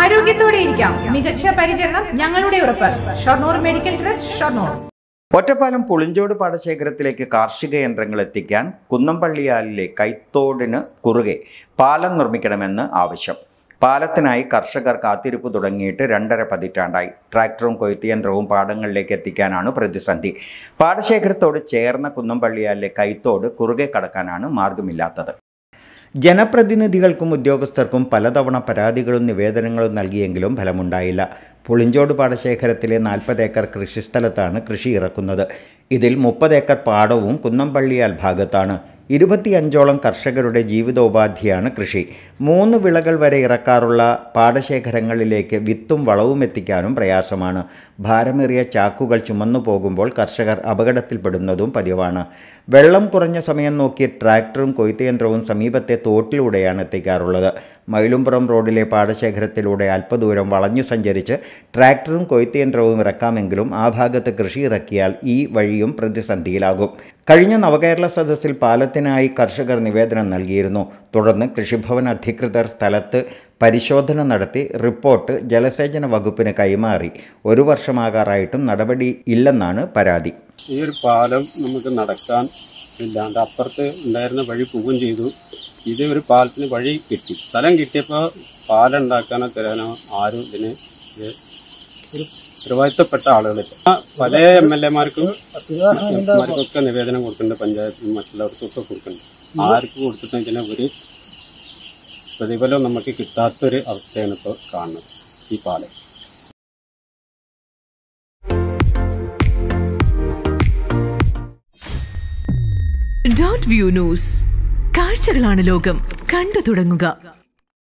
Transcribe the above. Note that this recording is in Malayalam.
ആരോഗ്യത്തോടെ ഇരിക്കാം മികച്ച പരിചരണം ഞങ്ങളുടെ ഉറപ്പ് ഷൊർണൂർ മെഡിക്കൽ ട്രസ്റ്റ് ഷൊർണൂർ ഒറ്റപ്പാലം പുളിഞ്ചോട് പാടശേഖരത്തിലേക്ക് കാർഷിക യന്ത്രങ്ങൾ എത്തിക്കാൻ കുന്നംപള്ളിയാലിലെ കൈത്തോടിന് കുറുകെ പാലം നിർമ്മിക്കണമെന്ന് ആവശ്യം പാലത്തിനായി കർഷകർ കാത്തിരിപ്പ് തുടങ്ങിയിട്ട് രണ്ടര പതിറ്റാണ്ടായി ട്രാക്ടറും കൊയ്ത്തിയന്ത്രവും പാടങ്ങളിലേക്ക് എത്തിക്കാനാണ് പ്രതിസന്ധി പാടശേഖരത്തോട് ചേർന്ന കുന്നംപള്ളിയാലിലെ കൈത്തോട് കുറുകെ കടക്കാനാണ് മാർഗമില്ലാത്തത് ജനപ്രതിനിധികൾക്കും ഉദ്യോഗസ്ഥർക്കും പലതവണ പരാതികളും നിവേദനങ്ങളും നൽകിയെങ്കിലും ഫലമുണ്ടായില്ല പുളിഞ്ചോട് പാടശേഖരത്തിലെ നാൽപ്പത് ഏക്കർ കൃഷിസ്ഥലത്താണ് കൃഷി ഇറക്കുന്നത് ഇതിൽ മുപ്പത് ഏക്കർ പാടവും കുന്നംപള്ളിയാൽ ഭാഗത്താണ് ഇരുപത്തിയഞ്ചോളം കർഷകരുടെ ജീവിതോപാധിയാണ് കൃഷി മൂന്ന് വിളകൾ വരെ ഇറക്കാറുള്ള പാടശേഖരങ്ങളിലേക്ക് വിത്തും വളവും എത്തിക്കാനും പ്രയാസമാണ് ഭാരമേറിയ ചാക്കുകൾ ചുമന്നു പോകുമ്പോൾ കർഷകർ അപകടത്തിൽപ്പെടുന്നതും പതിവാണ് വെള്ളം കുറഞ്ഞ സമയം നോക്കി ട്രാക്ടറും കൊയ്ത്തുയന്ത്രവും സമീപത്തെ തോട്ടിലൂടെയാണ് എത്തിക്കാറുള്ളത് മൈലുംപുറം റോഡിലെ പാടശേഖരത്തിലൂടെ അല്പദൂരം വളഞ്ഞു സഞ്ചരിച്ച് ട്രാക്ടറും കൊയ്ത്തുയന്ത്രവും ഇറക്കാമെങ്കിലും ആ ഭാഗത്ത് കൃഷി ഇറക്കിയാൽ ഈ വഴിയും പ്രതിസന്ധിയിലാകും കഴിഞ്ഞ നവകേരള സദസ്സിൽ പാലത്തിന് പരിഹാരത്തിനായി കർഷകർ നിവേദനം നൽകിയിരുന്നു തുടർന്ന് കൃഷിഭവൻ അധികൃതർ സ്ഥലത്ത് പരിശോധന നടത്തി റിപ്പോർട്ട് ജലസേചന വകുപ്പിന് കൈമാറി ഒരു വർഷമാകാറായിട്ടും നടപടി ഇല്ലെന്നാണ് പരാതി ഈ ഒരു പാലം നമുക്ക് നടക്കാൻ ഇല്ലാണ്ട് അപ്പുറത്ത് ഉണ്ടായിരുന്ന വഴി പോവുകയും ചെയ്തു ഇത് ഒരു പാലത്തിന് വഴി കിട്ടി സ്ഥലം കിട്ടിയപ്പോൾ പാലം ഉണ്ടാക്കാനോ തരാനോ ആരും ഇതിന് ഉത്തരവാദിത്തപ്പെട്ട ആളുകളില്ല പല എം എൽ എമാർക്കും മറ്റുള്ളവർക്കൊക്കെ നിവേദനം കൊടുക്കുന്നുണ്ട് പഞ്ചായത്തിനും മറ്റുള്ളവർക്കൊക്കെ കൊടുക്കുന്നുണ്ട് ആർക്ക് കൊടുത്തിട്ടുണ്ടെങ്കിലും ഒരു പ്രതിഫലം നമുക്ക് കിട്ടാത്തൊരു അവസ്ഥയാണ് ഇപ്പോൾ കാണുന്നത് ഈ പാലം ഡോട്ട് വ്യൂ ന്യൂസ് കാഴ്ചകളാണ് ലോകം കണ്ടു തുടങ്ങുക